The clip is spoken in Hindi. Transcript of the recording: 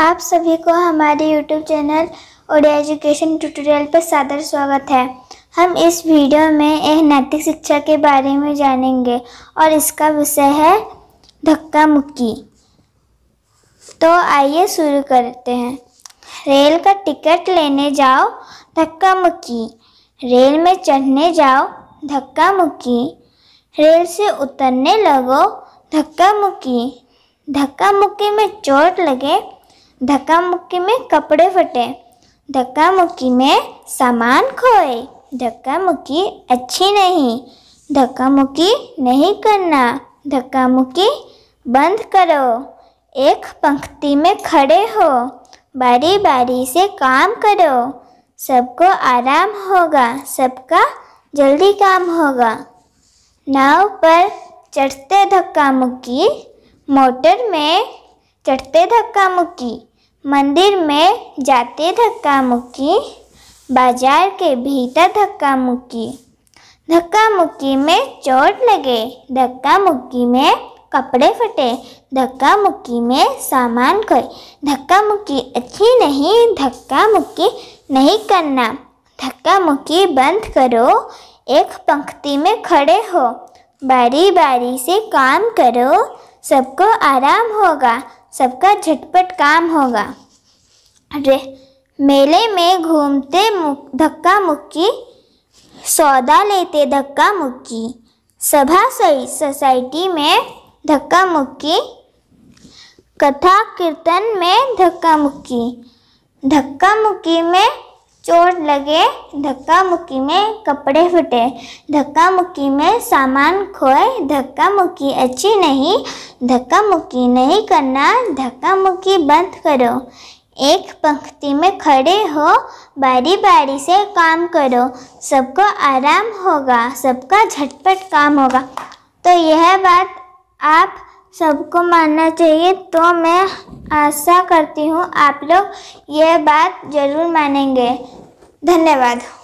आप सभी को हमारे YouTube channel Odia education tutorial पर सादर स्वागत है हम इस वीडियो में एक नैतिक शिक्षा के बारे में जानेंगे और इसका विषय है धक्का मुक्की तो आइए शुरू करते हैं रेल का टिकट लेने जाओ धक्का मुक्की रेल में चढ़ने जाओ धक्का मुक्की रेल से उतरने लगो धक्का मुक्की धक्का मुक्की में चोट लगे धक्का मुक्की में कपड़े फटे धक्का मुक्की में सामान खोए धक्का मुक्की अच्छी नहीं धक्का मुक्की नहीं करना धक्का मुक्की बंद करो एक पंक्ति में खड़े हो बारी बारी से काम करो सबको आराम होगा सबका जल्दी काम होगा नाव पर चढ़ते धक्का मुक्की मोटर में चढ़ते धक्का मुक्की मंदिर में जाते धक्का मुक्की बाजार के भीतर धक्का मुक्की धक्का मुक्की में चोट लगे धक्का मुक्की में कपड़े फटे धक्का मुक्की में सामान खोए धक्का मुक्की अच्छी नहीं धक्का मुक्की नहीं करना धक्का मुक्की बंद करो एक पंक्ति में खड़े हो बारी बारी से काम करो सबको आराम होगा सबका झटपट काम होगा रे मेले में घूमते धक्का मुक्की सौदा लेते धक्का मुक्की सभा सोसाइटी में धक्का मुक्की कथा कीर्तन में धक्का मुक्की धक्का मुक्की में चोट लगे धक्का मुक्की में कपड़े फटे धक्का मुक्की में सामान खोए धक्का मुक्की अच्छी नहीं धक्का मुक्की नहीं करना धक्का मुक्की बंद करो एक पंक्ति में खड़े हो बारी बारी से काम करो सबको आराम होगा सबका झटपट काम होगा तो यह बात आप सबको मानना चाहिए तो मैं आशा करती हूँ आप लोग यह बात ज़रूर मानेंगे धन्यवाद